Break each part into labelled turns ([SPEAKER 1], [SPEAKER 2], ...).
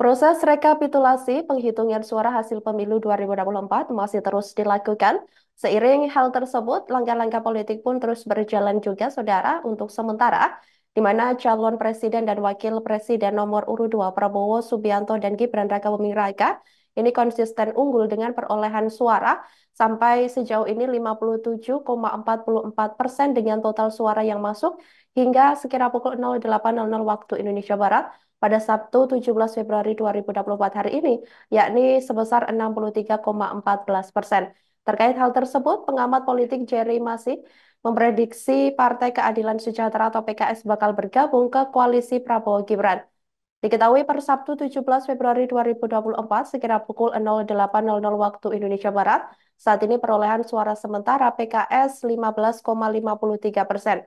[SPEAKER 1] Proses rekapitulasi penghitungan suara hasil pemilu 2024 masih terus dilakukan. Seiring hal tersebut, langkah-langkah politik pun terus berjalan juga, Saudara, untuk sementara, di mana calon presiden dan wakil presiden nomor urut 2 Prabowo Subianto dan Gibran Raka Buming Raka ini konsisten unggul dengan perolehan suara sampai sejauh ini 57,44 persen dengan total suara yang masuk hingga sekira pukul 08.00 waktu Indonesia Barat pada Sabtu 17 Februari 2024 hari ini, yakni sebesar 63,14 persen. Terkait hal tersebut, pengamat politik Jerry Masih memprediksi Partai Keadilan Sejahtera atau PKS bakal bergabung ke koalisi Prabowo Gibran. Diketahui per Sabtu 17 Februari 2024 sekira pukul 08.00 waktu Indonesia Barat, saat ini perolehan suara sementara PKS 15,53 persen.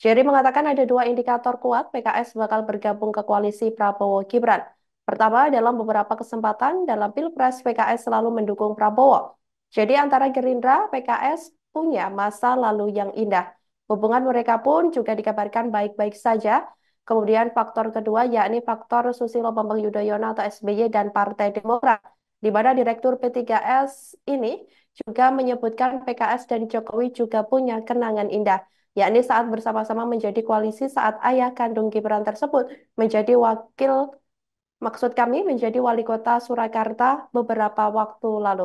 [SPEAKER 1] Jerry mengatakan ada dua indikator kuat PKS bakal bergabung ke koalisi Prabowo Gibran. Pertama, dalam beberapa kesempatan dalam Pilpres PKS selalu mendukung Prabowo. Jadi antara Gerindra, PKS punya masa lalu yang indah. Hubungan mereka pun juga dikabarkan baik-baik saja, Kemudian faktor kedua yakni faktor Susilo Bambang Yudhoyono atau SBY dan Partai Demokrat, di mana Direktur P3S ini juga menyebutkan PKS dan Jokowi juga punya kenangan indah, yakni saat bersama-sama menjadi koalisi saat ayah kandung Gibran tersebut menjadi wakil, maksud kami menjadi wali kota Surakarta beberapa waktu lalu.